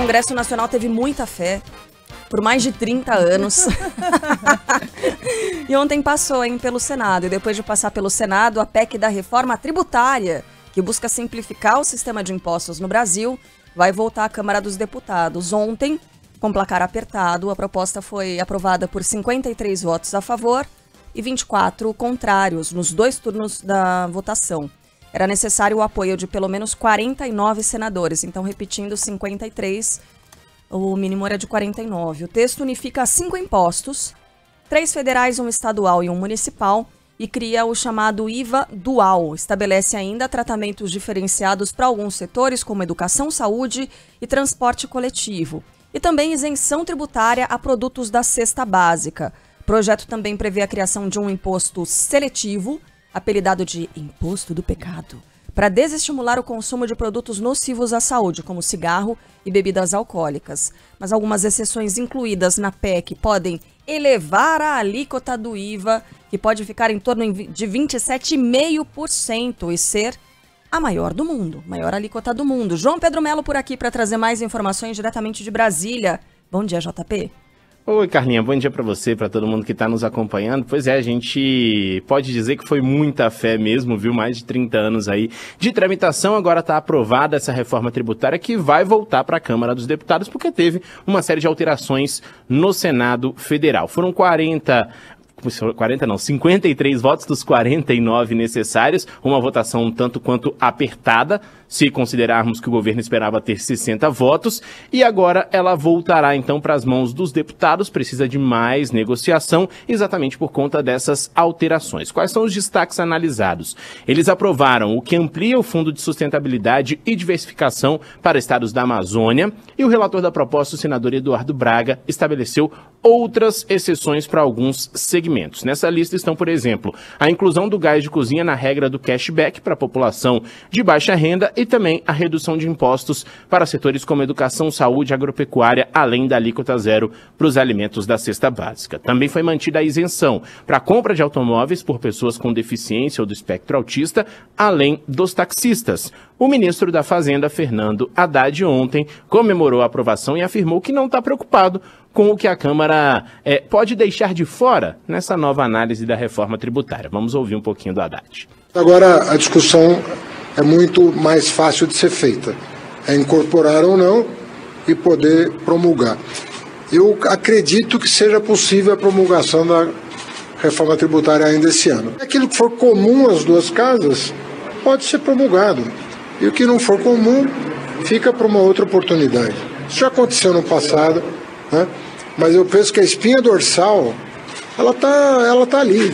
Congresso Nacional teve muita fé por mais de 30 anos. e ontem passou, hein, pelo Senado. E depois de passar pelo Senado, a PEC da reforma tributária, que busca simplificar o sistema de impostos no Brasil, vai voltar à Câmara dos Deputados. Ontem, com placar apertado, a proposta foi aprovada por 53 votos a favor e 24 contrários nos dois turnos da votação era necessário o apoio de pelo menos 49 senadores. Então, repetindo, 53, o mínimo era de 49. O texto unifica cinco impostos, três federais, um estadual e um municipal, e cria o chamado IVA dual. Estabelece ainda tratamentos diferenciados para alguns setores, como educação, saúde e transporte coletivo. E também isenção tributária a produtos da cesta básica. O projeto também prevê a criação de um imposto seletivo apelidado de imposto do pecado, para desestimular o consumo de produtos nocivos à saúde, como cigarro e bebidas alcoólicas. Mas algumas exceções incluídas na PEC podem elevar a alíquota do IVA, que pode ficar em torno de 27,5% e ser a maior do mundo, maior alíquota do mundo. João Pedro Melo por aqui para trazer mais informações diretamente de Brasília. Bom dia, JP. Oi, Carlinha, bom dia para você, para todo mundo que está nos acompanhando. Pois é, a gente pode dizer que foi muita fé mesmo, viu? Mais de 30 anos aí de tramitação. Agora está aprovada essa reforma tributária que vai voltar para a Câmara dos Deputados, porque teve uma série de alterações no Senado Federal. Foram 40 40 não, 53 votos dos 49 necessários, uma votação um tanto quanto apertada, se considerarmos que o governo esperava ter 60 votos, e agora ela voltará então para as mãos dos deputados, precisa de mais negociação, exatamente por conta dessas alterações. Quais são os destaques analisados? Eles aprovaram o que amplia o Fundo de Sustentabilidade e Diversificação para estados da Amazônia, e o relator da proposta, o senador Eduardo Braga, estabeleceu outras exceções para alguns segmentos. Nessa lista estão, por exemplo, a inclusão do gás de cozinha na regra do cashback para a população de baixa renda e também a redução de impostos para setores como educação, saúde, agropecuária, além da alíquota zero para os alimentos da cesta básica. Também foi mantida a isenção para a compra de automóveis por pessoas com deficiência ou do espectro autista, além dos taxistas. O ministro da Fazenda, Fernando Haddad, ontem comemorou a aprovação e afirmou que não está preocupado com o que a Câmara é, pode deixar de fora nessa nova análise da reforma tributária. Vamos ouvir um pouquinho do Haddad. Agora, a discussão é muito mais fácil de ser feita. É incorporar ou não e poder promulgar. Eu acredito que seja possível a promulgação da reforma tributária ainda esse ano. Aquilo que for comum às duas casas pode ser promulgado. E o que não for comum fica para uma outra oportunidade. Isso já aconteceu no passado, né? mas eu penso que a espinha dorsal ela está ela tá ali.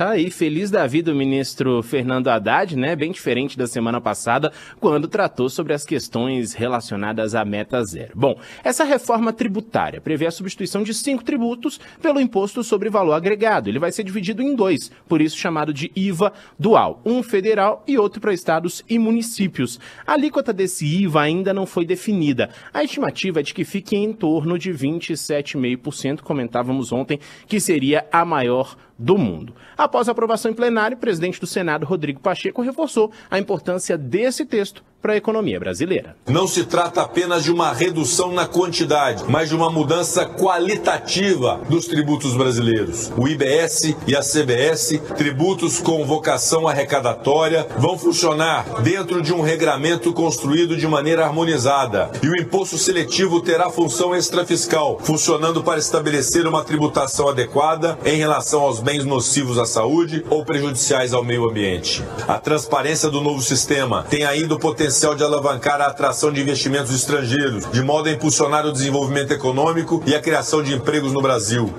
Tá aí, feliz da vida o ministro Fernando Haddad, né? Bem diferente da semana passada, quando tratou sobre as questões relacionadas à meta zero. Bom, essa reforma tributária prevê a substituição de cinco tributos pelo imposto sobre valor agregado. Ele vai ser dividido em dois, por isso chamado de IVA dual, um federal e outro para estados e municípios. A alíquota desse IVA ainda não foi definida. A estimativa é de que fique em torno de 27,5%, comentávamos ontem, que seria a maior do mundo. Após a aprovação em plenário, o presidente do Senado, Rodrigo Pacheco, reforçou a importância desse texto para a economia brasileira. Não se trata apenas de uma redução na quantidade, mas de uma mudança qualitativa dos tributos brasileiros. O IBS e a CBS, tributos com vocação arrecadatória, vão funcionar dentro de um regramento construído de maneira harmonizada. E o imposto seletivo terá função extrafiscal, funcionando para estabelecer uma tributação adequada em relação aos bens nocivos à saúde ou prejudiciais ao meio ambiente. A transparência do novo sistema tem ainda o potencial potencial de alavancar a atração de investimentos estrangeiros, de modo a impulsionar o desenvolvimento econômico e a criação de empregos no Brasil.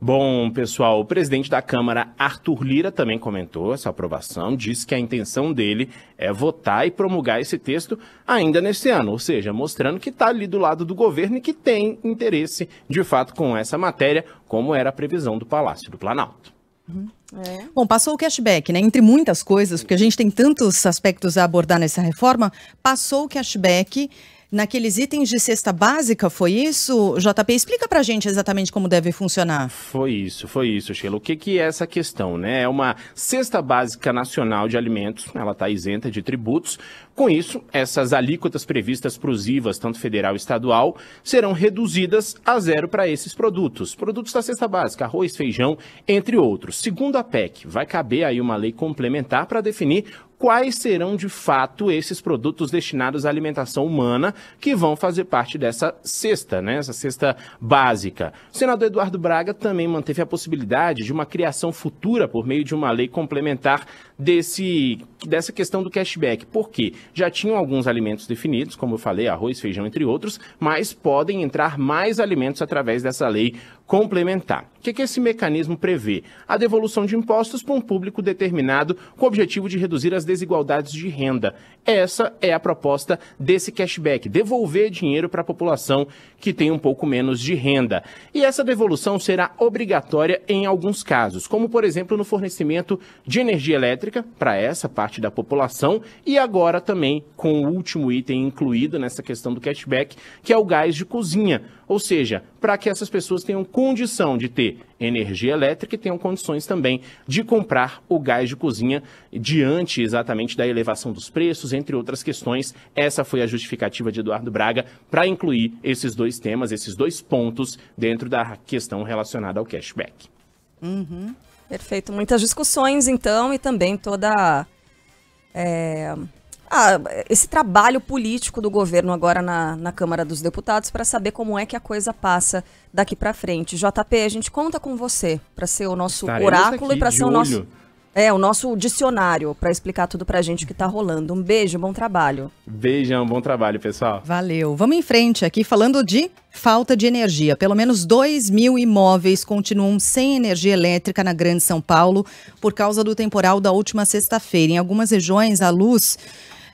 Bom, pessoal, o presidente da Câmara, Arthur Lira, também comentou essa aprovação, disse que a intenção dele é votar e promulgar esse texto ainda neste ano, ou seja, mostrando que está ali do lado do governo e que tem interesse, de fato, com essa matéria, como era a previsão do Palácio do Planalto. Uhum. É. Bom, passou o cashback, né? Entre muitas coisas, porque a gente tem tantos aspectos a abordar nessa reforma, passou o cashback naqueles itens de cesta básica, foi isso? JP, explica pra gente exatamente como deve funcionar. Foi isso, foi isso, Sheila. O que, que é essa questão, né? É uma cesta básica nacional de alimentos, ela está isenta de tributos. Com isso, essas alíquotas previstas para os IVAs, tanto federal e estadual, serão reduzidas a zero para esses produtos. Produtos da cesta básica, arroz, feijão, entre outros. Segundo a PEC, vai caber aí uma lei complementar para definir quais serão de fato esses produtos destinados à alimentação humana que vão fazer parte dessa cesta, né? Essa cesta básica. O senador Eduardo Braga também manteve a possibilidade de uma criação futura por meio de uma lei complementar desse, dessa questão do cashback. Por quê? Já tinham alguns alimentos definidos, como eu falei, arroz, feijão, entre outros, mas podem entrar mais alimentos através dessa lei complementar. O que, que esse mecanismo prevê? A devolução de impostos para um público determinado com o objetivo de reduzir as desigualdades de renda. Essa é a proposta desse cashback, devolver dinheiro para a população que tem um pouco menos de renda. E essa devolução será obrigatória em alguns casos, como por exemplo no fornecimento de energia elétrica elétrica para essa parte da população e agora também com o último item incluído nessa questão do cashback, que é o gás de cozinha. Ou seja, para que essas pessoas tenham condição de ter energia elétrica e tenham condições também de comprar o gás de cozinha diante exatamente da elevação dos preços, entre outras questões. Essa foi a justificativa de Eduardo Braga para incluir esses dois temas, esses dois pontos dentro da questão relacionada ao cashback. Uhum. Perfeito. Muitas discussões, então, e também toda. É, esse trabalho político do governo agora na, na Câmara dos Deputados para saber como é que a coisa passa daqui para frente. JP, a gente conta com você para ser o nosso Estaremos oráculo e para ser o nosso. É, o nosso dicionário para explicar tudo pra gente o que tá rolando. Um beijo, bom trabalho. Beijão, bom trabalho, pessoal. Valeu. Vamos em frente aqui falando de falta de energia. Pelo menos 2 mil imóveis continuam sem energia elétrica na Grande São Paulo por causa do temporal da última sexta-feira. Em algumas regiões, a luz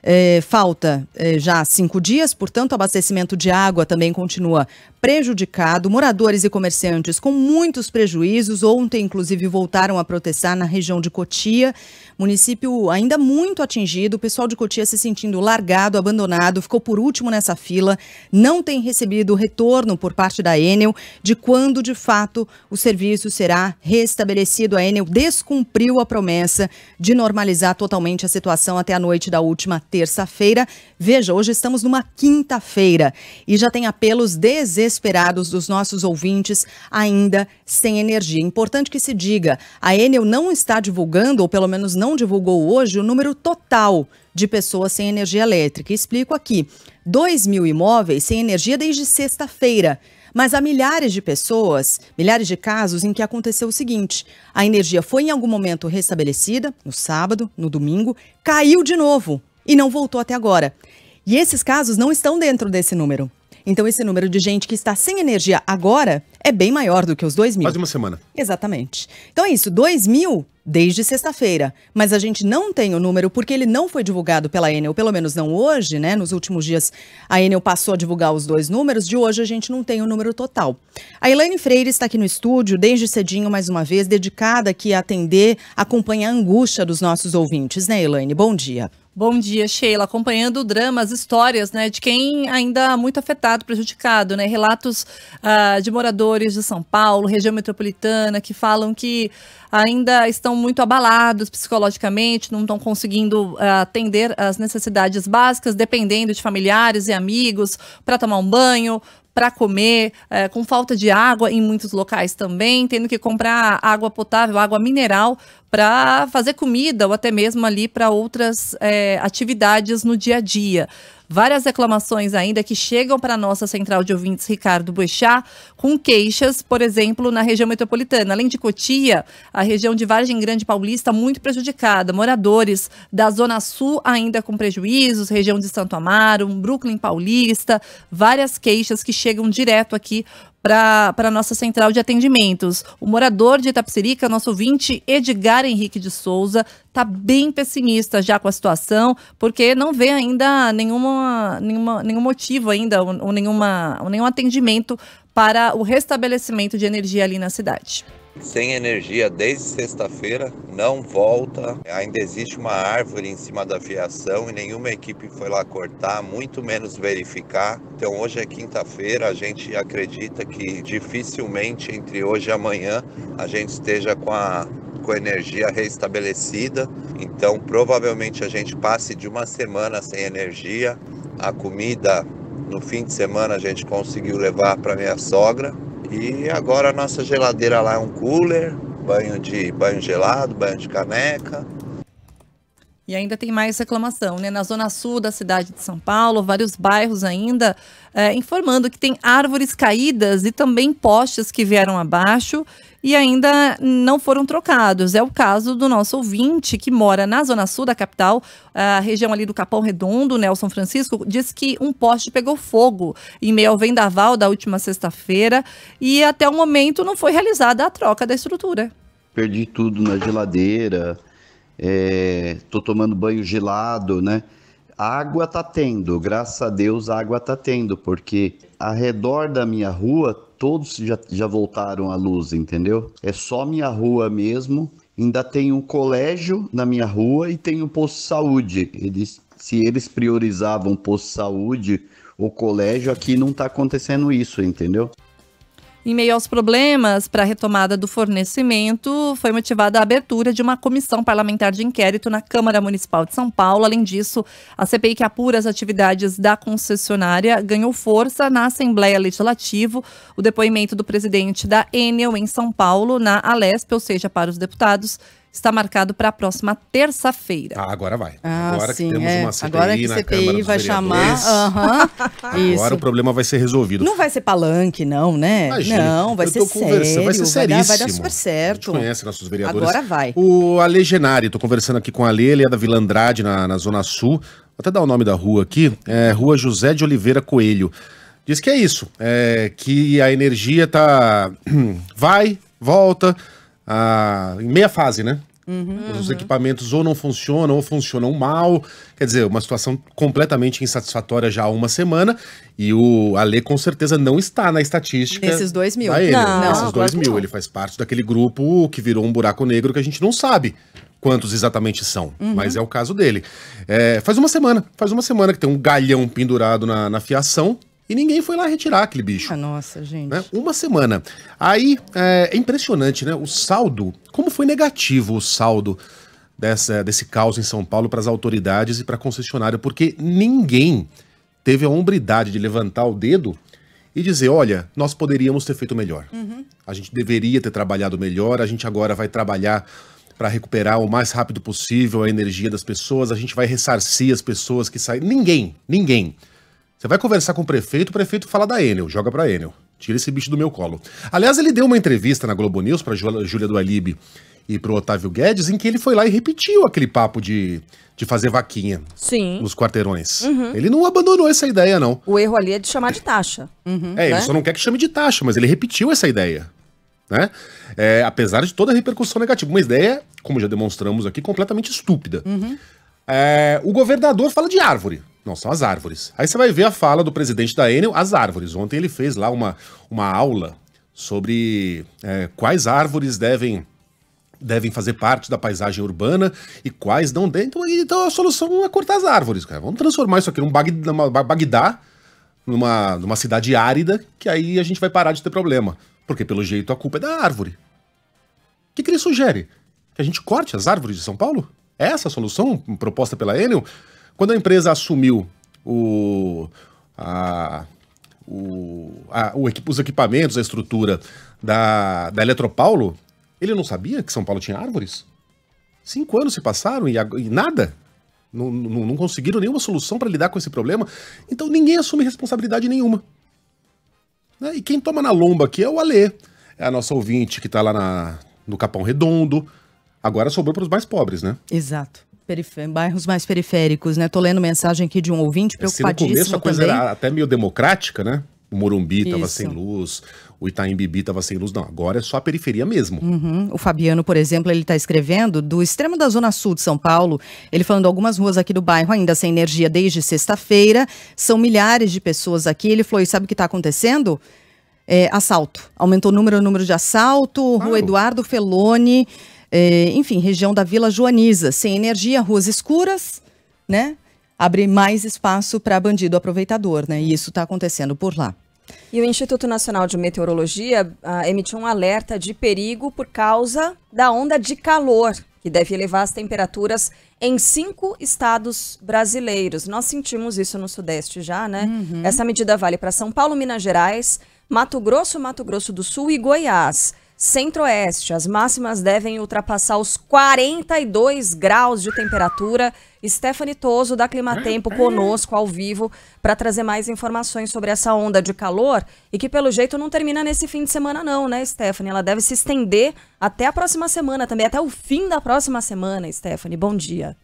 é, falta é, já cinco dias, portanto, o abastecimento de água também continua prejudicado. Moradores e comerciantes com muitos prejuízos. Ontem, inclusive, voltaram a protestar na região de Cotia, município ainda muito atingido. O pessoal de Cotia se sentindo largado, abandonado, ficou por último nessa fila. Não tem recebido retorno por parte da Enel de quando, de fato, o serviço será restabelecido. A Enel descumpriu a promessa de normalizar totalmente a situação até a noite da última terça-feira. Veja, hoje estamos numa quinta-feira e já tem apelos desesperados dos nossos ouvintes ainda sem energia. É importante que se diga, a Enel não está divulgando, ou pelo menos não divulgou hoje, o número total de pessoas sem energia elétrica. Explico aqui: 2 mil imóveis sem energia desde sexta-feira. Mas há milhares de pessoas, milhares de casos em que aconteceu o seguinte: a energia foi em algum momento restabelecida, no sábado, no domingo, caiu de novo e não voltou até agora. E esses casos não estão dentro desse número. Então, esse número de gente que está sem energia agora é bem maior do que os 2 mil. Mais uma semana. Exatamente. Então é isso, 2 mil desde sexta-feira. Mas a gente não tem o número porque ele não foi divulgado pela Enel, pelo menos não hoje, né? Nos últimos dias a Enel passou a divulgar os dois números, de hoje a gente não tem o número total. A Elaine Freire está aqui no estúdio desde cedinho, mais uma vez, dedicada aqui a atender, acompanhar a angústia dos nossos ouvintes, né, Elaine? Bom dia. Bom dia, Sheila. Acompanhando o drama, as histórias né, de quem ainda é muito afetado, prejudicado, né? Relatos uh, de moradores de São Paulo, região metropolitana, que falam que ainda estão muito abalados psicologicamente, não estão conseguindo uh, atender as necessidades básicas, dependendo de familiares e amigos para tomar um banho, para comer, é, com falta de água em muitos locais também, tendo que comprar água potável, água mineral para fazer comida ou até mesmo ali para outras é, atividades no dia a dia várias reclamações ainda que chegam para a nossa central de ouvintes Ricardo Boechat, com queixas, por exemplo, na região metropolitana. Além de Cotia, a região de Vargem Grande Paulista muito prejudicada. Moradores da Zona Sul ainda com prejuízos, região de Santo Amaro, Brooklyn Paulista, várias queixas que chegam direto aqui para a nossa central de atendimentos. O morador de Itapsirica, nosso ouvinte Edgar Henrique de Souza, está bem pessimista já com a situação, porque não vê ainda nenhuma, nenhuma, nenhum motivo ainda, ou, ou nenhuma, ou nenhum atendimento para o restabelecimento de energia ali na cidade sem energia desde sexta-feira, não volta. Ainda existe uma árvore em cima da fiação e nenhuma equipe foi lá cortar, muito menos verificar. Então hoje é quinta-feira, a gente acredita que dificilmente entre hoje e amanhã a gente esteja com a com energia restabelecida. Então, provavelmente a gente passe de uma semana sem energia. A comida no fim de semana a gente conseguiu levar para minha sogra. E agora a nossa geladeira lá é um cooler, banho de banho gelado, banho de caneca. E ainda tem mais reclamação, né? Na zona sul da cidade de São Paulo, vários bairros ainda é, informando que tem árvores caídas e também postes que vieram abaixo e ainda não foram trocados. É o caso do nosso ouvinte que mora na zona sul da capital, a região ali do Capão Redondo, Nelson Francisco, diz que um poste pegou fogo em meio ao vendaval da última sexta-feira e até o momento não foi realizada a troca da estrutura. Perdi tudo na geladeira, estou é, tomando banho gelado, né? água tá tendo, graças a Deus água tá tendo, porque ao redor da minha rua todos já, já voltaram à luz, entendeu? É só minha rua mesmo. Ainda tem um colégio na minha rua e tem um posto de saúde. Eles, se eles priorizavam posto de saúde, o colégio aqui não está acontecendo isso, entendeu? Em meio aos problemas para a retomada do fornecimento, foi motivada a abertura de uma comissão parlamentar de inquérito na Câmara Municipal de São Paulo. Além disso, a CPI que apura as atividades da concessionária ganhou força na Assembleia Legislativa. O depoimento do presidente da Enel em São Paulo, na Alesp, ou seja, para os deputados, está marcado para a próxima terça-feira. Ah, agora vai. Ah, agora sim, que temos é. uma CPI agora que na CPI Câmara vai chamar. Uhum. agora o problema vai ser resolvido. Não vai ser palanque, não, né? Imagina, não, vai ser sério. Vai ser seríssimo. Vai dar, vai dar super certo. A gente conhece nossos vereadores. Agora vai. O Ale Genari, estou conversando aqui com a Ale, ele é da Vila Andrade, na, na Zona Sul. Vou até dar o nome da rua aqui. É Rua José de Oliveira Coelho. Diz que é isso, é, que a energia tá vai, volta, a, em meia fase, né? Uhum, Os equipamentos ou não funcionam ou funcionam mal. Quer dizer, uma situação completamente insatisfatória já há uma semana. E o Ale com certeza não está na estatística. Esses dois mil. Ele, não, esses dois mil. Ele faz parte daquele grupo que virou um buraco negro que a gente não sabe quantos exatamente são, uhum. mas é o caso dele. É, faz uma semana, faz uma semana que tem um galhão pendurado na, na fiação, e ninguém foi lá retirar aquele bicho. Ah, nossa, gente. Né? Uma semana. Aí é, é, impressionante, né? O saldo, como foi negativo o saldo dessa, desse caos em São Paulo para as autoridades e para a concessionária, porque ninguém teve a hombridade de levantar o dedo e dizer: olha, nós poderíamos ter feito melhor. Uhum. A gente deveria ter trabalhado melhor, a gente agora vai trabalhar para recuperar o mais rápido possível a energia das pessoas, a gente vai ressarcir as pessoas que saíram. Ninguém, ninguém. Você vai conversar com o prefeito, o prefeito fala da Enel, joga pra Enel. Tira esse bicho do meu colo. Aliás, ele deu uma entrevista na Globo News pra Júlia do Alibe e pro Otávio Guedes, em que ele foi lá e repetiu aquele papo de, de fazer vaquinha Sim. nos quarteirões. Uhum. Ele não abandonou essa ideia, não. O erro ali é de chamar de taxa. Uhum, é, né? ele só não quer que chame de taxa, mas ele repetiu essa ideia. Né? É, apesar de toda a repercussão negativa. Uma ideia, como já demonstramos aqui, completamente estúpida. Uhum. É, o governador fala de árvore. Não, são as árvores. Aí você vai ver a fala do presidente da Enel, as árvores. Ontem ele fez lá uma, uma aula sobre é, quais árvores devem devem fazer parte da paisagem urbana e quais não devem. Então, então a solução é cortar as árvores, cara. Vamos transformar isso aqui num bag, numa Bagdá, numa, numa cidade árida, que aí a gente vai parar de ter problema. Porque, pelo jeito, a culpa é da árvore. O que, que ele sugere? Que a gente corte as árvores de São Paulo? É essa a solução proposta pela Enel? Quando a empresa assumiu o, a, o, a, o, os equipamentos, a estrutura da, da Eletropaulo, ele não sabia que São Paulo tinha árvores? Cinco anos se passaram e, e nada. Não, não, não conseguiram nenhuma solução para lidar com esse problema. Então ninguém assume responsabilidade nenhuma. Né? E quem toma na lomba aqui é o Alê, é a nossa ouvinte que está lá na, no Capão Redondo. Agora sobrou para os mais pobres, né? Exato bairros mais periféricos, né? Tô lendo mensagem aqui de um ouvinte é, preocupadíssimo no começo a coisa também. era até meio democrática, né? O Morumbi estava sem luz, o Itaim Bibi estava sem luz. Não, agora é só a periferia mesmo. Uhum. O Fabiano, por exemplo, ele está escrevendo do extremo da Zona Sul de São Paulo. Ele falando algumas ruas aqui do bairro ainda sem energia desde sexta-feira. São milhares de pessoas aqui. Ele falou, e sabe o que está acontecendo? É, assalto. Aumentou o número, o número de assalto. Claro. Rua Eduardo Feloni é, enfim, região da Vila Joaniza, sem energia, ruas escuras, né? Abre mais espaço para bandido aproveitador, né? E isso está acontecendo por lá. E o Instituto Nacional de Meteorologia ah, emitiu um alerta de perigo por causa da onda de calor, que deve elevar as temperaturas em cinco estados brasileiros. Nós sentimos isso no Sudeste já, né? Uhum. Essa medida vale para São Paulo, Minas Gerais, Mato Grosso, Mato Grosso do Sul e Goiás. Centro-Oeste, as máximas devem ultrapassar os 42 graus de temperatura. Stephanie Toso, da Climatempo, é, é. conosco ao vivo, para trazer mais informações sobre essa onda de calor e que, pelo jeito, não termina nesse fim de semana, não, né, Stephanie? Ela deve se estender até a próxima semana também, até o fim da próxima semana, Stephanie. Bom dia.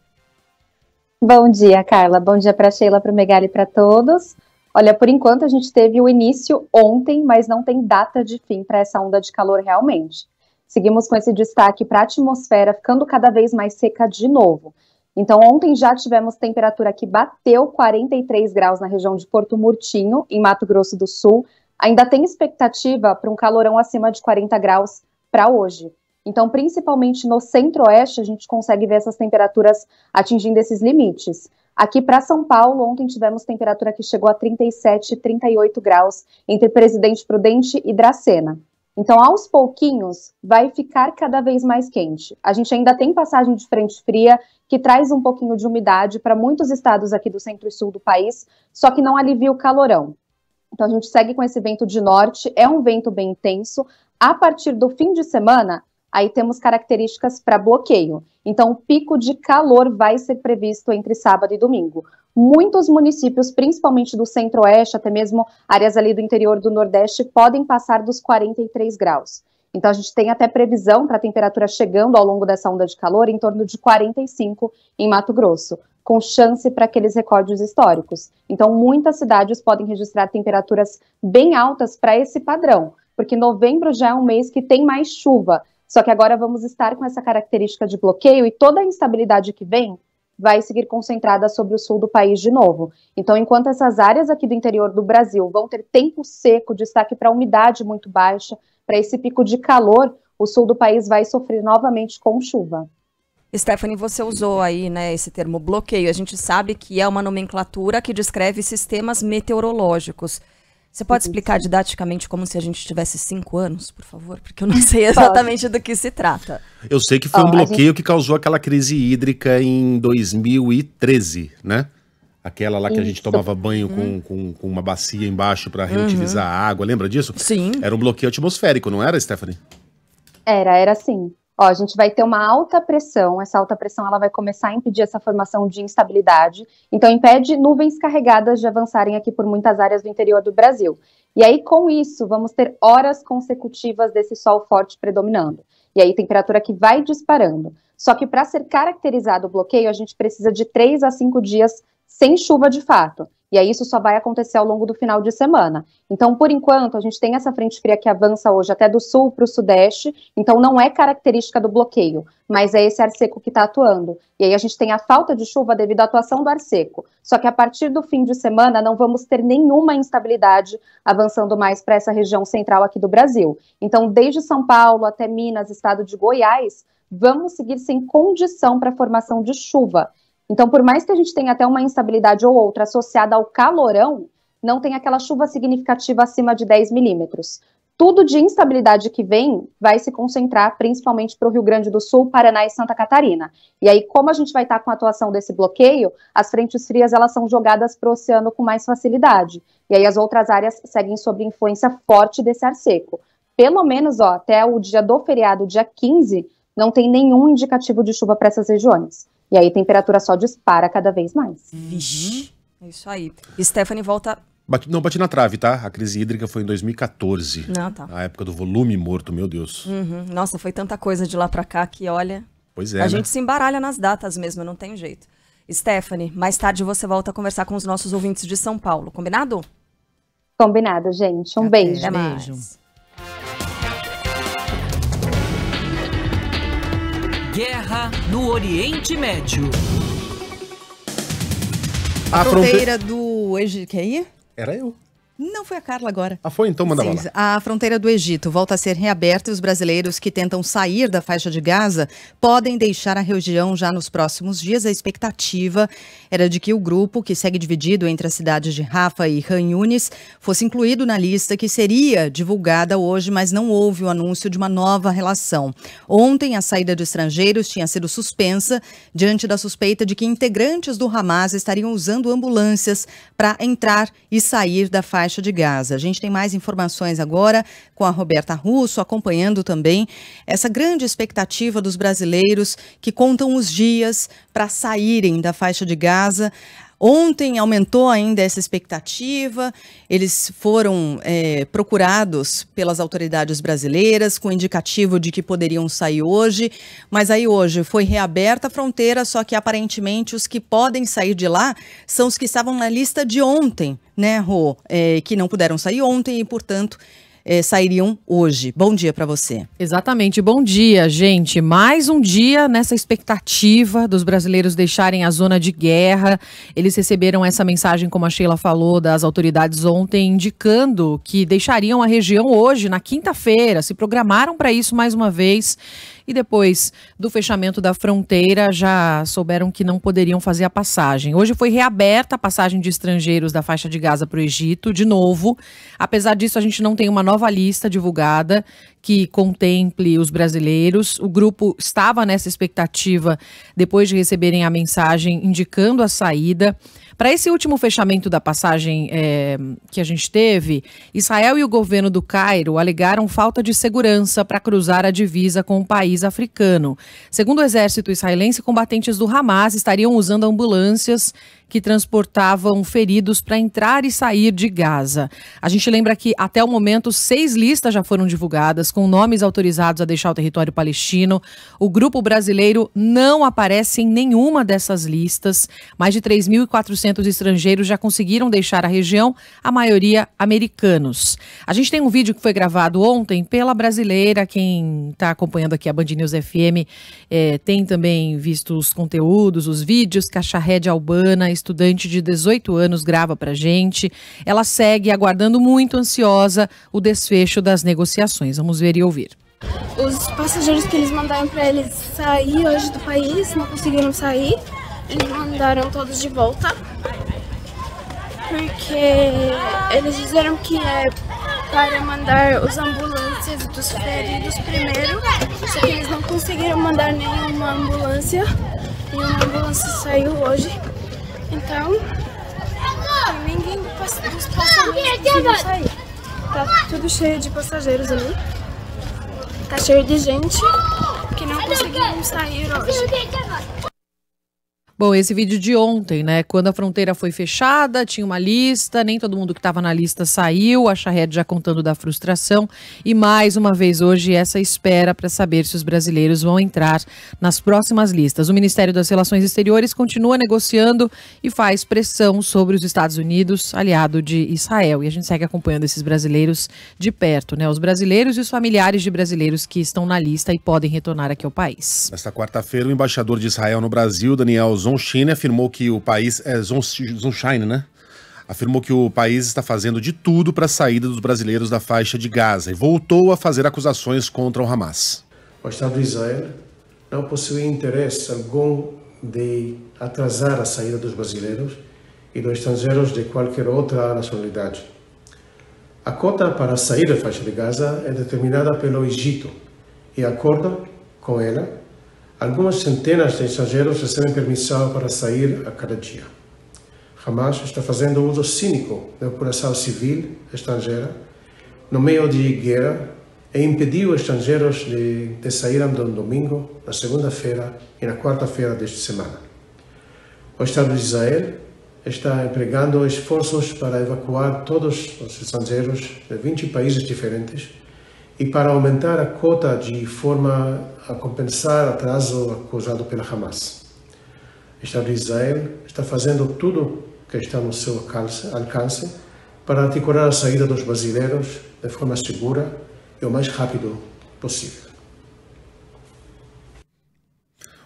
Bom dia, Carla. Bom dia para Sheila, para o Megali e para todos. Olha, por enquanto a gente teve o início ontem, mas não tem data de fim para essa onda de calor realmente. Seguimos com esse destaque para a atmosfera ficando cada vez mais seca de novo. Então, ontem já tivemos temperatura que bateu 43 graus na região de Porto Murtinho, em Mato Grosso do Sul. Ainda tem expectativa para um calorão acima de 40 graus para hoje. Então, principalmente no centro-oeste, a gente consegue ver essas temperaturas atingindo esses limites. Aqui para São Paulo, ontem tivemos temperatura que chegou a 37, 38 graus entre Presidente Prudente e Dracena. Então, aos pouquinhos, vai ficar cada vez mais quente. A gente ainda tem passagem de frente fria, que traz um pouquinho de umidade para muitos estados aqui do centro e sul do país, só que não alivia o calorão. Então, a gente segue com esse vento de norte, é um vento bem intenso. A partir do fim de semana, aí temos características para bloqueio. Então, o pico de calor vai ser previsto entre sábado e domingo. Muitos municípios, principalmente do centro-oeste, até mesmo áreas ali do interior do nordeste, podem passar dos 43 graus. Então, a gente tem até previsão para a temperatura chegando ao longo dessa onda de calor em torno de 45 em Mato Grosso, com chance para aqueles recordes históricos. Então, muitas cidades podem registrar temperaturas bem altas para esse padrão, porque novembro já é um mês que tem mais chuva. Só que agora vamos estar com essa característica de bloqueio e toda a instabilidade que vem vai seguir concentrada sobre o sul do país de novo. Então, enquanto essas áreas aqui do interior do Brasil vão ter tempo seco, destaque para umidade muito baixa, para esse pico de calor, o sul do país vai sofrer novamente com chuva. Stephanie, você usou aí né, esse termo bloqueio. A gente sabe que é uma nomenclatura que descreve sistemas meteorológicos. Você pode uhum. explicar didaticamente como se a gente tivesse cinco anos, por favor? Porque eu não sei exatamente do que se trata. Eu sei que foi um bloqueio que causou aquela crise hídrica em 2013, né? Aquela lá que a gente tomava banho uhum. com, com, com, uma bacia embaixo para reutilizar uhum. a água, lembra disso? Sim. Era um bloqueio atmosférico, não era, Stephanie? Era, era sim. Ó, a gente vai ter uma alta pressão, essa alta pressão ela vai começar a impedir essa formação de instabilidade, então impede nuvens carregadas de avançarem aqui por muitas áreas do interior do Brasil. E aí, com isso, vamos ter horas consecutivas desse sol forte predominando. E aí, temperatura que vai disparando. Só que para ser caracterizado o bloqueio, a gente precisa de três a cinco dias sem chuva de fato. E aí isso só vai acontecer ao longo do final de semana. Então, por enquanto, a gente tem essa frente fria que avança hoje até do sul para o sudeste, então não é característica do bloqueio, mas é esse ar seco que está atuando. E aí a gente tem a falta de chuva devido à atuação do ar seco. Só que a partir do fim de semana não vamos ter nenhuma instabilidade avançando mais para essa região central aqui do Brasil. Então, desde São Paulo até Minas, estado de Goiás, vamos seguir sem condição para a formação de chuva. Então, por mais que a gente tenha até uma instabilidade ou outra associada ao calorão, não tem aquela chuva significativa acima de 10 milímetros. Tudo de instabilidade que vem vai se concentrar principalmente para o Rio Grande do Sul, Paraná e Santa Catarina. E aí, como a gente vai estar tá com a atuação desse bloqueio, as frentes frias elas são jogadas para o oceano com mais facilidade. E aí as outras áreas seguem sob influência forte desse ar seco. Pelo menos ó, até o dia do feriado, dia 15, não tem nenhum indicativo de chuva para essas regiões. E aí a temperatura só dispara cada vez mais. Vixe. É isso aí. Stephanie volta Bati, não, bati na trave, tá? A crise hídrica foi em 2014. Não tá. A época do volume morto, meu Deus. Uhum. Nossa, foi tanta coisa de lá pra cá que, olha. Pois é. A né? gente se embaralha nas datas mesmo, não tem jeito. Stephanie, mais tarde você volta a conversar com os nossos ouvintes de São Paulo, combinado? Combinado, gente. Um Até beijo. Até mais. Beijo. Guerra no Oriente Médio. A fronteira do. Quer ir? É Era eu. Não foi a Carla agora. Ah, foi? Então manda Sim, bola. A fronteira do Egito volta a ser reaberta e os brasileiros que tentam sair da faixa de Gaza podem deixar a região já nos próximos dias. A expectativa era de que o grupo, que segue dividido entre as cidades de Rafa e Han Yunis, fosse incluído na lista que seria divulgada hoje, mas não houve o anúncio de uma nova relação. Ontem, a saída de estrangeiros tinha sido suspensa diante da suspeita de que integrantes do Hamas estariam usando ambulâncias para entrar e sair da faixa faixa de Gaza. A gente tem mais informações agora com a Roberta Russo, acompanhando também essa grande expectativa dos brasileiros que contam os dias para saírem da faixa de Gaza. Ontem aumentou ainda essa expectativa, eles foram é, procurados pelas autoridades brasileiras com indicativo de que poderiam sair hoje, mas aí hoje foi reaberta a fronteira, só que aparentemente os que podem sair de lá são os que estavam na lista de ontem, né, Rô? É, que não puderam sair ontem e, portanto, eh, sairiam hoje. Bom dia para você. Exatamente. Bom dia, gente. Mais um dia nessa expectativa dos brasileiros deixarem a zona de guerra. Eles receberam essa mensagem, como a Sheila falou, das autoridades ontem, indicando que deixariam a região hoje, na quinta-feira. Se programaram para isso mais uma vez e depois do fechamento da fronteira já souberam que não poderiam fazer a passagem. Hoje foi reaberta a passagem de estrangeiros da faixa de Gaza para o Egito, de novo. Apesar disso, a gente não tem uma nova lista divulgada que contemple os brasileiros. O grupo estava nessa expectativa depois de receberem a mensagem indicando a saída. Para esse último fechamento da passagem é, que a gente teve, Israel e o governo do Cairo alegaram falta de segurança para cruzar a divisa com o país africano. Segundo o exército israelense, combatentes do Hamas estariam usando ambulâncias que transportavam feridos para entrar e sair de Gaza. A gente lembra que, até o momento, seis listas já foram divulgadas com nomes autorizados a deixar o território palestino. O grupo brasileiro não aparece em nenhuma dessas listas. Mais de 3.400 estrangeiros já conseguiram deixar a região, a maioria americanos. A gente tem um vídeo que foi gravado ontem pela brasileira, quem está acompanhando aqui a Band News FM é, eh, tem também visto os conteúdos, os vídeos Cacharré de Albana estudante de 18 anos, grava para gente. Ela segue aguardando muito ansiosa o desfecho das negociações. Vamos ver e ouvir. Os passageiros que eles mandaram para eles sair hoje do país não conseguiram sair. Eles mandaram todos de volta. Porque eles disseram que é para mandar os ambulâncias dos feridos primeiro. Só que eles não conseguiram mandar nenhuma ambulância. E uma ambulância saiu hoje. Então, ninguém dos passageiros sair. Tá tudo cheio de passageiros ali. Tá cheio de gente que não ah, conseguiram sair hoje. Bom, esse vídeo de ontem, né? Quando a fronteira foi fechada, tinha uma lista, nem todo mundo que estava na lista saiu, a Charred já contando da frustração. E mais uma vez hoje, essa espera para saber se os brasileiros vão entrar nas próximas listas. O Ministério das Relações Exteriores continua negociando e faz pressão sobre os Estados Unidos, aliado de Israel. E a gente segue acompanhando esses brasileiros de perto, né? Os brasileiros e os familiares de brasileiros que estão na lista e podem retornar aqui ao país. Nesta quarta-feira, o embaixador de Israel no Brasil, Daniel Zon Zonshine afirmou que o país. É, Zonshine, né? Afirmou que o país está fazendo de tudo para a saída dos brasileiros da faixa de Gaza e voltou a fazer acusações contra o Hamas. O Estado de Israel não possui interesse algum de atrasar a saída dos brasileiros e dos estrangeiros de qualquer outra nacionalidade. A cota para sair da faixa de Gaza é determinada pelo Egito e acordo com ela Algumas centenas de estrangeiros recebem permissão para sair a cada dia. Hamas está fazendo uso cínico da população civil estrangeira no meio de guerra e impediu estrangeiros de, de saírem no domingo, na segunda-feira e na quarta-feira desta semana. O Estado de Israel está empregando esforços para evacuar todos os estrangeiros de 20 países diferentes e para aumentar a cota de forma a compensar o atraso causado pela Hamas. O Estado de Israel está fazendo tudo que está no seu alcance para articular a saída dos brasileiros de forma segura e o mais rápido possível.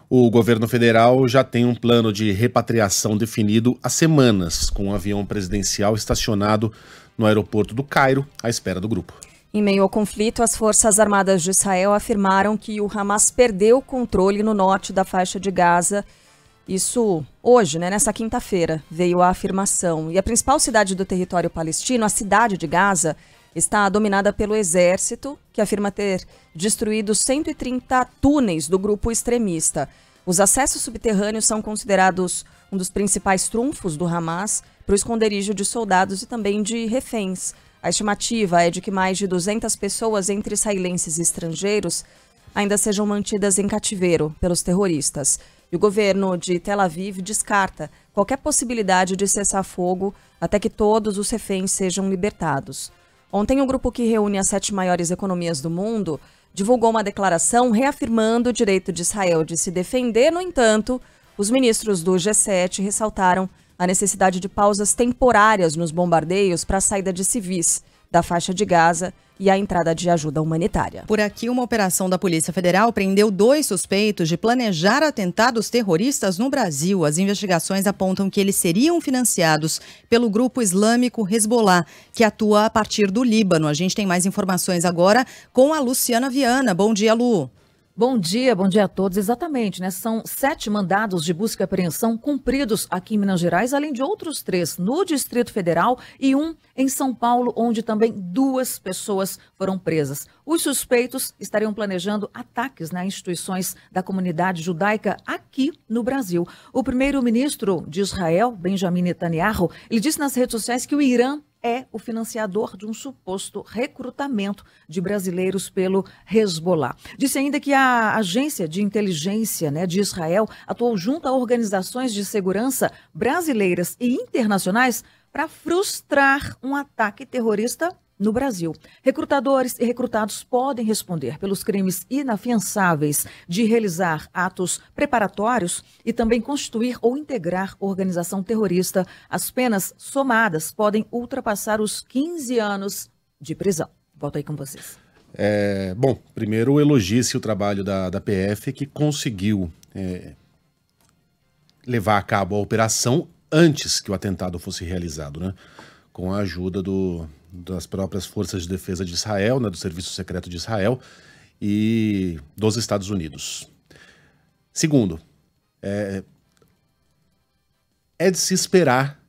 O governo federal já tem um plano de repatriação definido há semanas, com um avião presidencial estacionado no aeroporto do Cairo, à espera do grupo. Em meio ao conflito, as Forças Armadas de Israel afirmaram que o Hamas perdeu o controle no norte da faixa de Gaza. Isso hoje, né, nessa quinta-feira, veio a afirmação. E a principal cidade do território palestino, a cidade de Gaza, está dominada pelo exército, que afirma ter destruído 130 túneis do grupo extremista. Os acessos subterrâneos são considerados um dos principais trunfos do Hamas para o esconderijo de soldados e também de reféns. A estimativa é de que mais de 200 pessoas entre sailenses e estrangeiros ainda sejam mantidas em cativeiro pelos terroristas. E o governo de Tel Aviv descarta qualquer possibilidade de cessar fogo até que todos os reféns sejam libertados. Ontem, o um grupo que reúne as sete maiores economias do mundo divulgou uma declaração reafirmando o direito de Israel de se defender. No entanto, os ministros do G7 ressaltaram a necessidade de pausas temporárias nos bombardeios para a saída de civis da faixa de Gaza e a entrada de ajuda humanitária. Por aqui, uma operação da Polícia Federal prendeu dois suspeitos de planejar atentados terroristas no Brasil. As investigações apontam que eles seriam financiados pelo grupo islâmico Hezbollah, que atua a partir do Líbano. A gente tem mais informações agora com a Luciana Viana. Bom dia, Lu. Bom dia, bom dia a todos. Exatamente, né? São sete mandados de busca e apreensão cumpridos aqui em Minas Gerais, além de outros três no Distrito Federal e um em São Paulo, onde também duas pessoas foram presas. Os suspeitos estariam planejando ataques nas né, instituições da comunidade judaica aqui no Brasil. O primeiro-ministro de Israel, Benjamin Netanyahu, ele disse nas redes sociais que o Irã é o financiador de um suposto recrutamento de brasileiros pelo Hezbollah. Disse ainda que a agência de inteligência né, de Israel atuou junto a organizações de segurança brasileiras e internacionais para frustrar um ataque terrorista no Brasil. Recrutadores e recrutados podem responder pelos crimes inafiançáveis de realizar atos preparatórios e também constituir ou integrar organização terrorista. As penas somadas podem ultrapassar os 15 anos de prisão. Volto aí com vocês. É, bom, primeiro elogie-se o trabalho da, da PF que conseguiu é, levar a cabo a operação antes que o atentado fosse realizado, né? Com a ajuda do, das próprias forças de defesa de Israel, né, do Serviço Secreto de Israel e dos Estados Unidos. Segundo, é, é de se esperar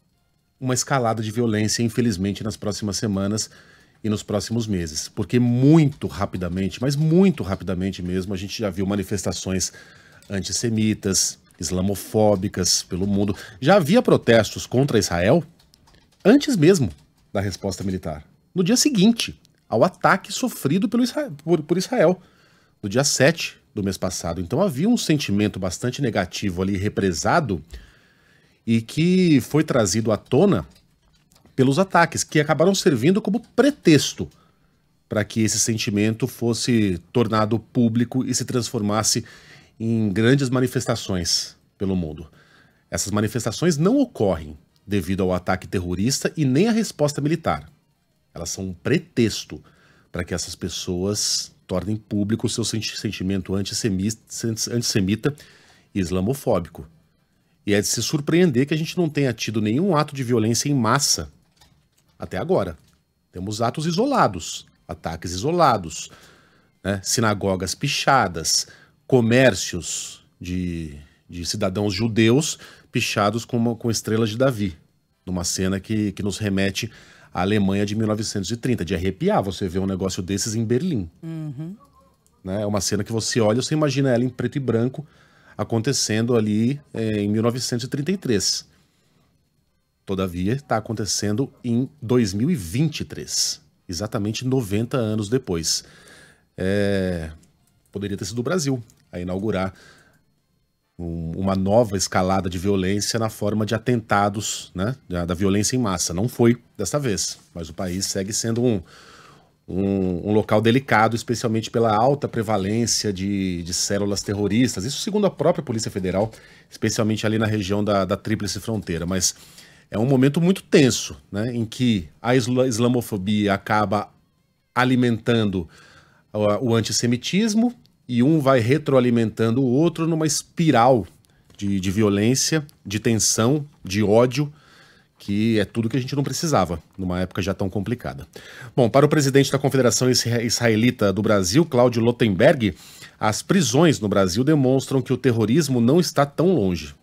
uma escalada de violência, infelizmente, nas próximas semanas e nos próximos meses, porque muito rapidamente, mas muito rapidamente mesmo, a gente já viu manifestações antissemitas, islamofóbicas pelo mundo. Já havia protestos contra Israel antes mesmo da resposta militar. No dia seguinte ao ataque sofrido pelo Israel, por, por Israel, no dia 7 do mês passado. Então havia um sentimento bastante negativo ali represado e que foi trazido à tona pelos ataques, que acabaram servindo como pretexto para que esse sentimento fosse tornado público e se transformasse em grandes manifestações pelo mundo. Essas manifestações não ocorrem, devido ao ataque terrorista e nem a resposta militar. Elas são um pretexto para que essas pessoas tornem público o seu sentimento antissemita e islamofóbico. E é de se surpreender que a gente não tenha tido nenhum ato de violência em massa até agora. Temos atos isolados, ataques isolados, né? sinagogas pichadas, comércios de, de cidadãos judeus pichados com, uma, com estrelas de Davi, numa cena que, que nos remete à Alemanha de 1930, de arrepiar você vê um negócio desses em Berlim. Uhum. Né? É uma cena que você olha, você imagina ela em preto e branco acontecendo ali é, em 1933. Todavia, está acontecendo em 2023, exatamente 90 anos depois. É... Poderia ter sido o Brasil a inaugurar um, uma nova escalada de violência na forma de atentados, né, da, da, violência em massa. Não foi desta vez, mas o país segue sendo um, um, um local delicado, especialmente pela alta prevalência de, de, células terroristas. Isso segundo a própria Polícia Federal, especialmente ali na região da, da Tríplice Fronteira. Mas é um momento muito tenso, né, em que a islamofobia acaba alimentando o, o antissemitismo e um vai retroalimentando o outro numa espiral de, de violência, de tensão, de ódio, que é tudo que a gente não precisava numa época já tão complicada. Bom, para o presidente da Confederação Israelita do Brasil, Cláudio Lotenberg, as prisões no Brasil demonstram que o terrorismo não está tão longe.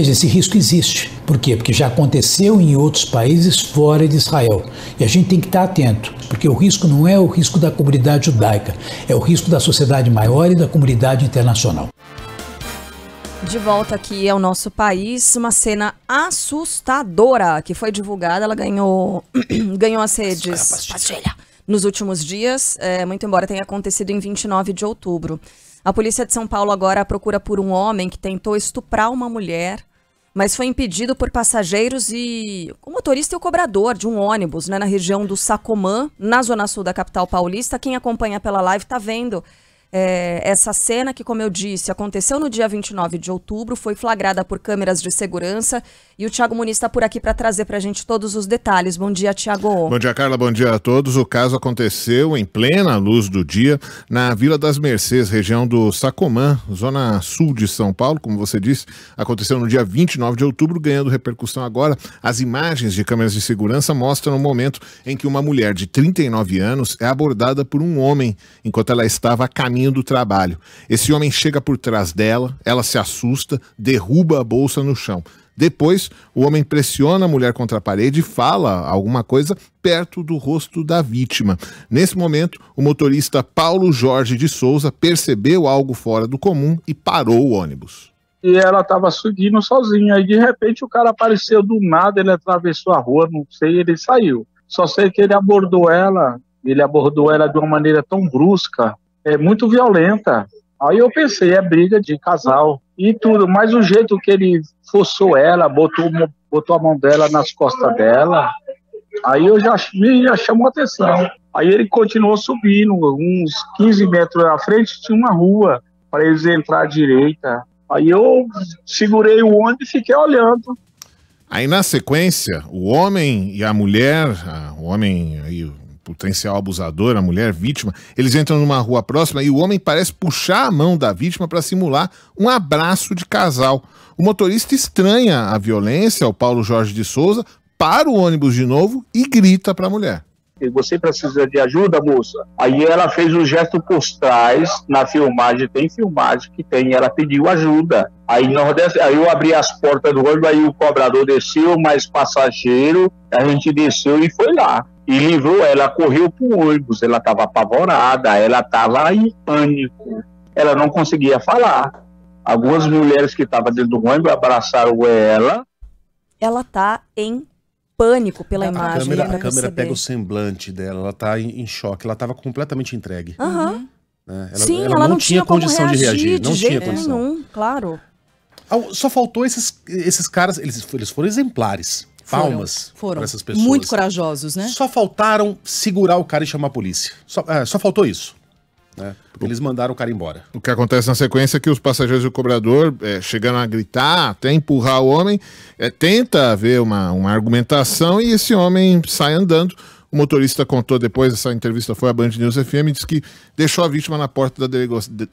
Veja, esse risco existe. Por quê? Porque já aconteceu em outros países fora de Israel. E a gente tem que estar atento, porque o risco não é o risco da comunidade judaica, é o risco da sociedade maior e da comunidade internacional. De volta aqui ao nosso país, uma cena assustadora que foi divulgada. Ela ganhou, ganhou as redes pastilha. nos últimos dias, é, muito embora tenha acontecido em 29 de outubro. A polícia de São Paulo agora procura por um homem que tentou estuprar uma mulher mas foi impedido por passageiros e o motorista e o cobrador de um ônibus, né, na região do Sacomã, na zona sul da capital paulista. Quem acompanha pela live está vendo é, essa cena que, como eu disse, aconteceu no dia 29 de outubro, foi flagrada por câmeras de segurança e o Tiago Muniz está por aqui para trazer para a gente todos os detalhes. Bom dia, Tiago. Bom dia, Carla. Bom dia a todos. O caso aconteceu em plena luz do dia na Vila das Mercês, região do Sacomã, zona sul de São Paulo. Como você disse, aconteceu no dia 29 de outubro, ganhando repercussão agora. As imagens de câmeras de segurança mostram o momento em que uma mulher de 39 anos é abordada por um homem enquanto ela estava a caminho do trabalho. Esse homem chega por trás dela, ela se assusta, derruba a bolsa no chão. Depois, o homem pressiona a mulher contra a parede e fala alguma coisa perto do rosto da vítima. Nesse momento, o motorista Paulo Jorge de Souza percebeu algo fora do comum e parou o ônibus. E ela estava subindo sozinha. E de repente o cara apareceu do nada, ele atravessou a rua, não sei, ele saiu. Só sei que ele abordou ela, ele abordou ela de uma maneira tão brusca, é muito violenta, Aí eu pensei, é briga de casal e tudo, mas o jeito que ele forçou ela, botou, botou a mão dela nas costas dela, aí eu já, já chamou atenção. Aí ele continuou subindo, uns 15 metros à frente tinha uma rua para eles entrar à direita. Aí eu segurei o ônibus e fiquei olhando. Aí na sequência, o homem e a mulher, ah, o homem aí, Tipo, potencial abusador, a mulher vítima, eles entram numa rua próxima e o homem parece puxar a mão da vítima para simular um abraço de casal. O motorista estranha a violência, o Paulo Jorge de Souza, para o ônibus de novo e grita para a mulher você precisa de ajuda, moça? Aí ela fez um gesto por trás, na filmagem, tem filmagem que tem, ela pediu ajuda. Aí, nós, aí eu abri as portas do ônibus, aí o cobrador desceu, mais passageiro, a gente desceu e foi lá e livrou ela, correu para o ônibus, ela estava apavorada, ela estava em pânico, ela não conseguia falar. Algumas mulheres que estavam dentro do ônibus abraçaram ela. Ela está em pânico pela a imagem. Câmera, a câmera, pega o semblante dela, ela está em, em choque, ela estava completamente entregue. Uhum. Né? Ela, Sim, ela, ela não, não, tinha, condição reagir, de reagir, de não tinha condição. Nenhum, claro. Só faltou esses, esses caras, eles, eles foram exemplares. Palmas foram, essas pessoas. Muito corajosos, né? Só faltaram segurar o cara e chamar a polícia. Só, é, só faltou isso. Né? Porque eles mandaram o cara embora. O que acontece na sequência é que os passageiros e o cobrador, é, chegando a gritar, até empurrar o homem, é, tenta haver uma, uma argumentação e esse homem sai andando. O motorista contou depois, essa entrevista foi à Band News FM, e disse que deixou a vítima na porta da,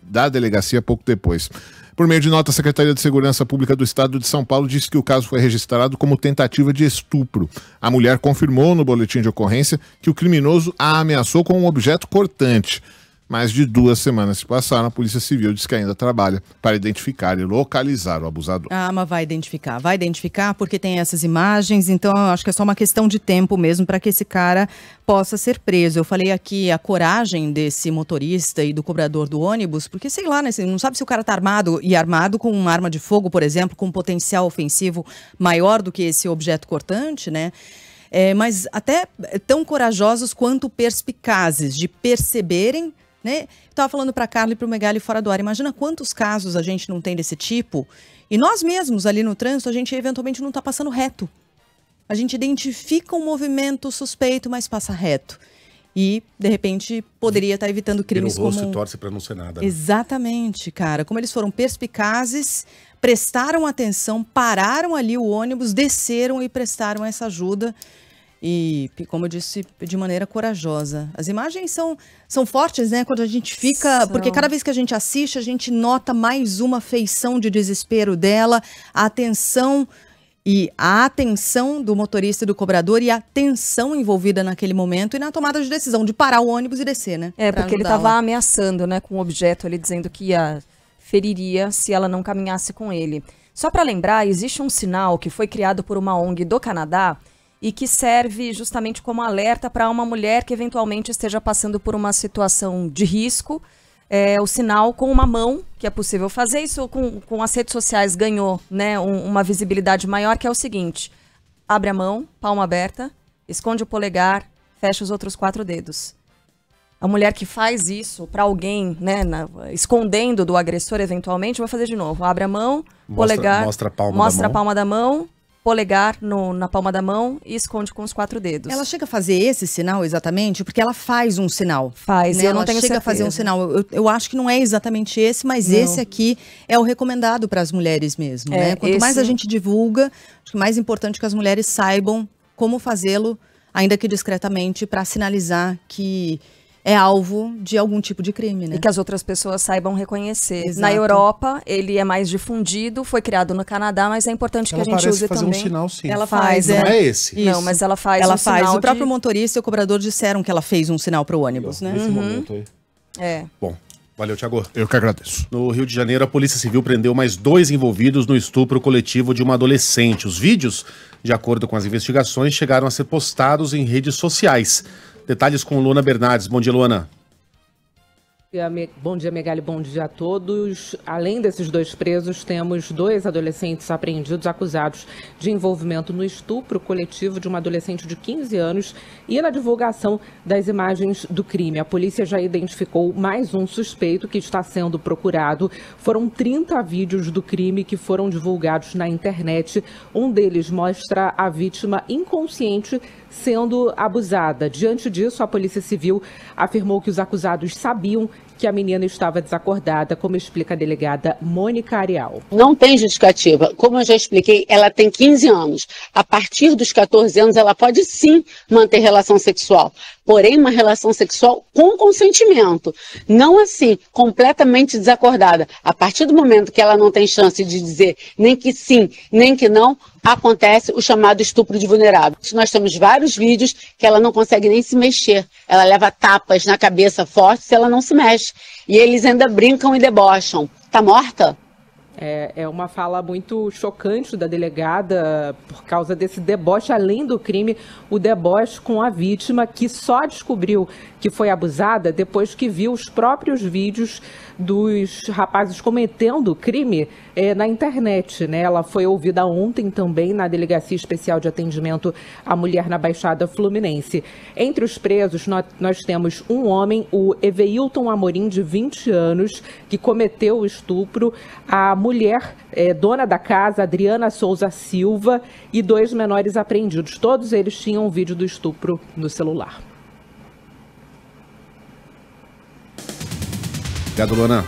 da delegacia pouco depois. Por meio de nota, a Secretaria de Segurança Pública do Estado de São Paulo disse que o caso foi registrado como tentativa de estupro. A mulher confirmou no boletim de ocorrência que o criminoso a ameaçou com um objeto cortante. Mais de duas semanas se passaram, a Polícia Civil diz que ainda trabalha para identificar e localizar o abusador. Ah, mas vai identificar, vai identificar porque tem essas imagens, então eu acho que é só uma questão de tempo mesmo para que esse cara possa ser preso. Eu falei aqui a coragem desse motorista e do cobrador do ônibus, porque sei lá, né, não sabe se o cara está armado e armado com uma arma de fogo, por exemplo, com um potencial ofensivo maior do que esse objeto cortante, né? É, mas até tão corajosos quanto perspicazes de perceberem né? Estava falando para a Carla e para o Megali fora do ar. Imagina quantos casos a gente não tem desse tipo. E nós mesmos ali no trânsito, a gente eventualmente não está passando reto. A gente identifica um movimento suspeito, mas passa reto. E, de repente, poderia estar tá evitando crimes como... o rosto como... torce para não ser nada. Né? Exatamente, cara. Como eles foram perspicazes, prestaram atenção, pararam ali o ônibus, desceram e prestaram essa ajuda e, como eu disse, de maneira corajosa. As imagens são, são fortes, né? Quando a gente fica. São. Porque cada vez que a gente assiste, a gente nota mais uma feição de desespero dela, a atenção e a atenção do motorista e do cobrador e a tensão envolvida naquele momento e na tomada de decisão de parar o ônibus e descer, né? É, porque ele estava ameaçando, né, com o um objeto ali, dizendo que ia, feriria se ela não caminhasse com ele. Só para lembrar, existe um sinal que foi criado por uma ONG do Canadá e que serve justamente como alerta para uma mulher que eventualmente esteja passando por uma situação de risco. É, o sinal com uma mão, que é possível fazer isso com, com as redes sociais, ganhou né, um, uma visibilidade maior, que é o seguinte: abre a mão, palma aberta, esconde o polegar, fecha os outros quatro dedos. A mulher que faz isso para alguém, né, na, escondendo do agressor eventualmente, vai fazer de novo. Abre a mão, mostra, polegar, mostra a palma, mostra da, mão. a palma da mão, polegar no, na palma da mão e esconde com os quatro dedos. Ela chega a fazer esse sinal exatamente? Porque ela faz um sinal. Faz, né? eu ela não tenho chega certeza. a fazer um sinal. Eu, eu, acho que não é exatamente esse, mas não. esse aqui é o recomendado para as mulheres mesmo. É, né? Quanto esse... mais a gente divulga, acho que mais importante que as mulheres saibam como fazê-lo, ainda que discretamente, para sinalizar que é alvo de algum tipo de crime, né? E que as outras pessoas saibam reconhecer. Exato. Na Europa, ele é mais difundido, foi criado no Canadá, mas é importante ela que a gente use fazer também. Um sinal, sim. Ela faz, é. é. Não é esse. Isso. Não, mas ela faz. Ela um faz. o próprio motorista e o cobrador disseram que ela fez um sinal para o ônibus, né? Nesse uhum. momento aí. É. Bom, Valeu, Tiago. Eu que agradeço. No Rio de Janeiro, a Polícia Civil prendeu mais dois envolvidos no estupro coletivo de uma adolescente. Os vídeos, de acordo com as investigações, chegaram a ser postados em redes sociais. Detalhes com Luana Bernardes. Bom dia, Luana. Bom dia, Megali. Bom dia a todos. Além desses dois presos, temos dois adolescentes apreendidos acusados de envolvimento no estupro coletivo de uma adolescente de 15 anos e na divulgação das imagens do crime. A polícia já identificou mais um suspeito que está sendo procurado. Foram 30 vídeos do crime que foram divulgados na internet. Um deles mostra a vítima inconsciente sendo abusada. Diante disso, a Polícia Civil afirmou que os acusados sabiam que a menina estava desacordada, como explica a delegada Mônica Arial. Não tem justificativa. Como eu já expliquei, ela tem 15 anos. A partir dos 14 anos, ela pode sim manter relação sexual, porém uma relação sexual com consentimento, não assim, completamente desacordada. A partir do momento que ela não tem chance de dizer nem que sim, nem que não, acontece o chamado estupro de vulnerável. Nós temos vários vídeos que ela não consegue nem se mexer. Ela leva tapas na cabeça fortes se ela não se mexe. E eles ainda brincam e debocham. Tá morta? É, é, uma fala muito chocante da delegada por causa desse deboche, além do crime, o deboche com a vítima que só descobriu que foi abusada depois que viu os próprios vídeos dos rapazes cometendo crime é, na internet. Né? Ela foi ouvida ontem também na Delegacia Especial de Atendimento à Mulher na Baixada Fluminense. Entre os presos, nós, nós temos um homem, o Eveilton Amorim, de 20 anos, que cometeu o estupro. A mulher, é, dona da casa, Adriana Souza Silva, e dois menores apreendidos. Todos eles tinham um vídeo do estupro no celular. Obrigado, Luana.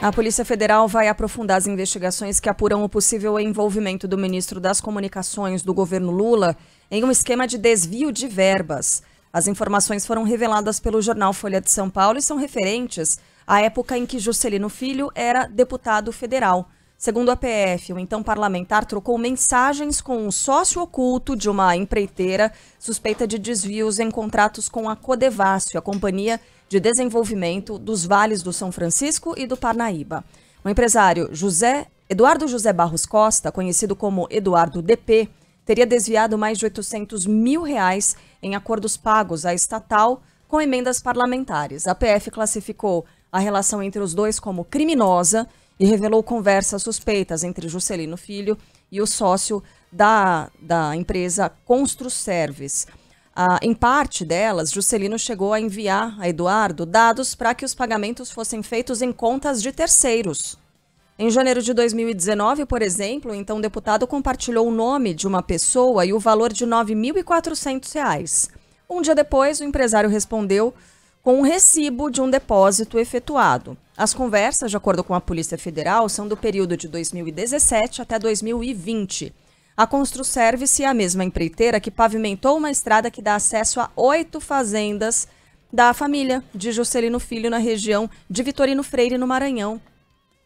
A Polícia Federal vai aprofundar as investigações que apuram o possível envolvimento do ministro das Comunicações do governo Lula em um esquema de desvio de verbas. As informações foram reveladas pelo jornal Folha de São Paulo e são referentes à época em que Juscelino Filho era deputado federal. Segundo a PF, o então parlamentar trocou mensagens com um sócio oculto de uma empreiteira suspeita de desvios em contratos com a Codevácio, a companhia de Desenvolvimento dos Vales do São Francisco e do Parnaíba. O empresário José Eduardo José Barros Costa, conhecido como Eduardo DP, teria desviado mais de 800 mil reais em acordos pagos à estatal com emendas parlamentares. A PF classificou a relação entre os dois como criminosa e revelou conversas suspeitas entre Juscelino Filho e o sócio da, da empresa Construservice. Ah, em parte delas, Juscelino chegou a enviar a Eduardo dados para que os pagamentos fossem feitos em contas de terceiros. Em janeiro de 2019, por exemplo, então o deputado compartilhou o nome de uma pessoa e o valor de R$ 9.400. Um dia depois, o empresário respondeu com um recibo de um depósito efetuado. As conversas, de acordo com a Polícia Federal, são do período de 2017 até 2020. A ConstruService é a mesma empreiteira que pavimentou uma estrada que dá acesso a oito fazendas da família de Juscelino Filho na região de Vitorino Freire, no Maranhão.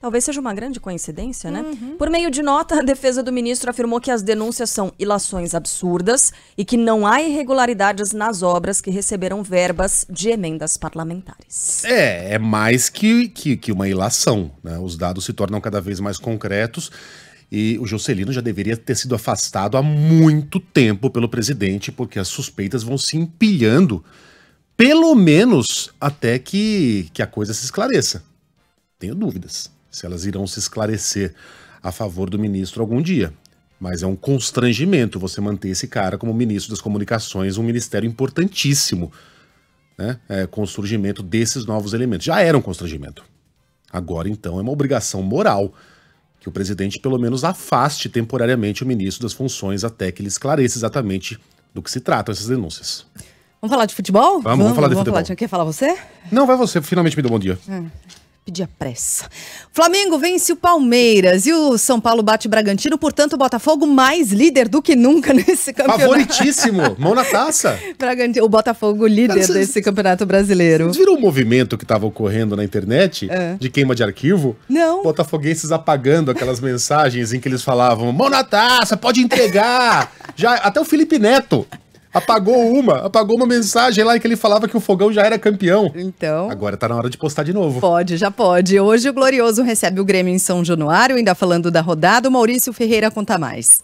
Talvez seja uma grande coincidência, né? Uhum. Por meio de nota, a defesa do ministro afirmou que as denúncias são ilações absurdas e que não há irregularidades nas obras que receberam verbas de emendas parlamentares. É, é mais que, que, que uma ilação. Né? Os dados se tornam cada vez mais concretos e o Juscelino já deveria ter sido afastado há muito tempo pelo presidente, porque as suspeitas vão se empilhando, pelo menos até que, que a coisa se esclareça. Tenho dúvidas se elas irão se esclarecer a favor do ministro algum dia. Mas é um constrangimento você manter esse cara como ministro das comunicações, um ministério importantíssimo, né? É, com o surgimento desses novos elementos. Já era um constrangimento. Agora, então, é uma obrigação moral que o presidente pelo menos afaste temporariamente o ministro das funções até que ele esclareça exatamente do que se tratam essas denúncias. Vamos falar de futebol? Vamos, vamos, vamos falar de vamos futebol. Falar de... Quer falar você? Não, vai você. Finalmente me deu bom dia. Hum pedia pressa. Flamengo vence o Palmeiras e o São Paulo bate o Bragantino, portanto, o Botafogo mais líder do que nunca nesse campeonato. Favoritíssimo, mão na taça. o Botafogo líder Cara, desse campeonato brasileiro. Vocês viram o movimento que estava ocorrendo na internet é. de queima de arquivo? Não. Botafoguenses apagando aquelas mensagens em que eles falavam: mão na taça, pode entregar. Já até o Felipe Neto Apagou uma, apagou uma mensagem lá em que ele falava que o fogão já era campeão. Então. Agora tá na hora de postar de novo. Pode, já pode. Hoje o Glorioso recebe o Grêmio em São Januário, ainda falando da rodada, o Maurício Ferreira conta mais.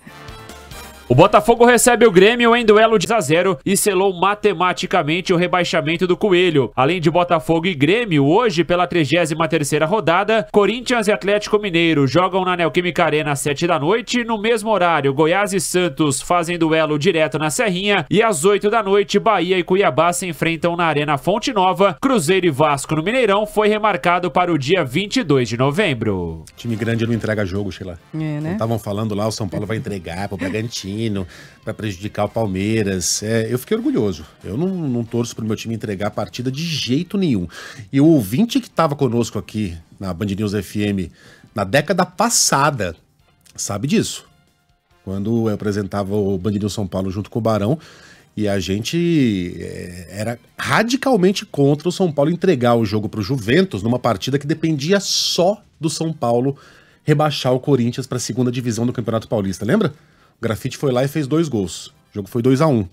O Botafogo recebe o Grêmio em duelo de 0 0 e selou matematicamente o rebaixamento do Coelho. Além de Botafogo e Grêmio, hoje pela 33ª rodada, Corinthians e Atlético Mineiro jogam na Neoquímica Arena às 7 da noite. No mesmo horário, Goiás e Santos fazem duelo direto na Serrinha e às 8 da noite, Bahia e Cuiabá se enfrentam na Arena Fonte Nova. Cruzeiro e Vasco no Mineirão foi remarcado para o dia 22 de novembro. Time grande não entrega jogo, Sheila. É, né? Estavam falando lá, o São Paulo vai entregar para o Bragantino para prejudicar o Palmeiras. É, eu fiquei orgulhoso. Eu não, não torço para o meu time entregar a partida de jeito nenhum. E o ouvinte que estava conosco aqui na Band News FM na década passada sabe disso. Quando eu apresentava o Band News São Paulo junto com o Barão, e a gente eh, era radicalmente contra o São Paulo entregar o jogo para o Juventus numa partida que dependia só do São Paulo rebaixar o Corinthians para a segunda divisão do Campeonato Paulista, lembra? O Grafite foi lá e fez dois gols. O jogo foi 2 a 1 um.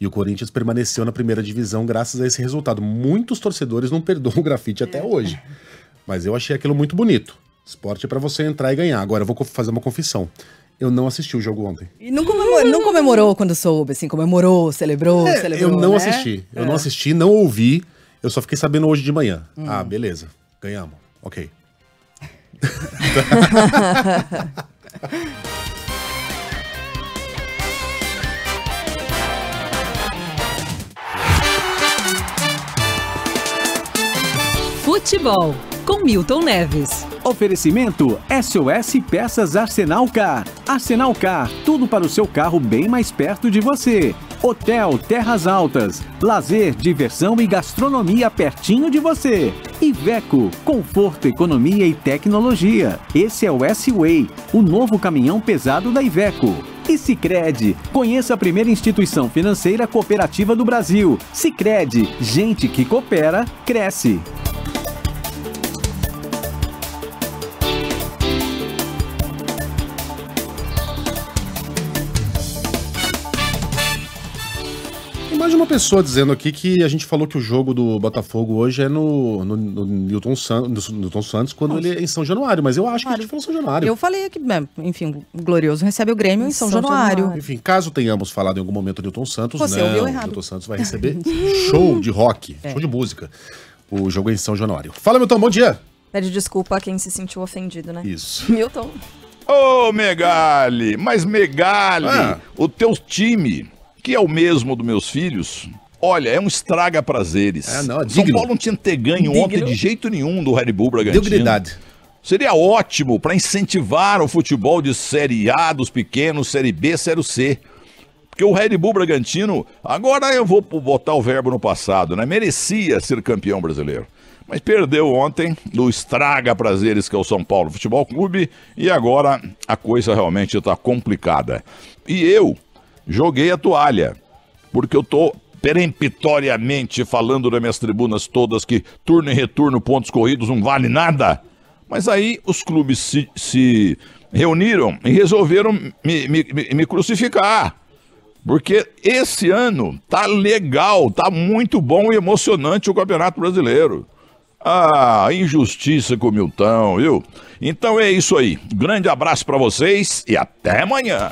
E o Corinthians permaneceu na primeira divisão graças a esse resultado. Muitos torcedores não perdoam o Grafite até é. hoje. Mas eu achei aquilo muito bonito. Esporte é para você entrar e ganhar. Agora eu vou fazer uma confissão. Eu não assisti o jogo ontem. E não comemorou, não comemorou quando soube, assim, comemorou, celebrou, é, celebrou. Eu não né? assisti. Eu é. não assisti, não ouvi. Eu só fiquei sabendo hoje de manhã. Hum. Ah, beleza. Ganhamos. Ok. Futebol, com Milton Neves. Oferecimento SOS Peças Arsenal Car. Arsenal Car, tudo para o seu carro bem mais perto de você. Hotel Terras Altas, lazer, diversão e gastronomia pertinho de você. Iveco, conforto, economia e tecnologia. Esse é o S-Way, o novo caminhão pesado da Iveco. E Sicredi, conheça a primeira instituição financeira cooperativa do Brasil. Sicredi, gente que coopera cresce. de uma pessoa dizendo aqui que a gente falou que o jogo do Botafogo hoje é no, no, no Newton, San, no Newton Santos, quando Nossa. ele é em São Januário, mas eu acho que a gente falou São Januário. Eu falei que, né, enfim, o Glorioso recebe o Grêmio em, em São, São Januário. Januário. Enfim, caso tenhamos falado em algum momento Newton Santos, Você não, né, ouviu errado. Newton Santos vai receber show de rock, é. show de música. O jogo é em São Januário. Fala, Milton, bom dia! Pede desculpa a quem se sentiu ofendido, né? Isso. Milton. Ô, oh, Megali! Mas Megali, ah. o teu time que é o mesmo dos meus filhos, Olha, é um estraga prazeres. É, não, é São Paulo não tinha que ter ganho digno. ontem de jeito nenhum do Red Bull Bragantino. Seria ótimo para incentivar o futebol de Série A dos pequenos, Série B, Série C. Porque o Red Bull Bragantino, agora eu vou botar o verbo no passado, né? Merecia ser campeão brasileiro. Mas perdeu ontem do estraga prazeres que é o São Paulo Futebol Clube e agora a coisa realmente está complicada. E eu joguei a toalha, porque eu tô peremptoriamente falando nas minhas tribunas todas que turno e retorno, pontos corridos, não vale nada. Mas aí os clubes se, se reuniram e resolveram me, me, me crucificar. Porque esse ano tá legal, tá muito bom e emocionante o Campeonato Brasileiro. Ah, injustiça com o Milton, viu? Então é isso aí. Grande abraço para vocês e até amanhã.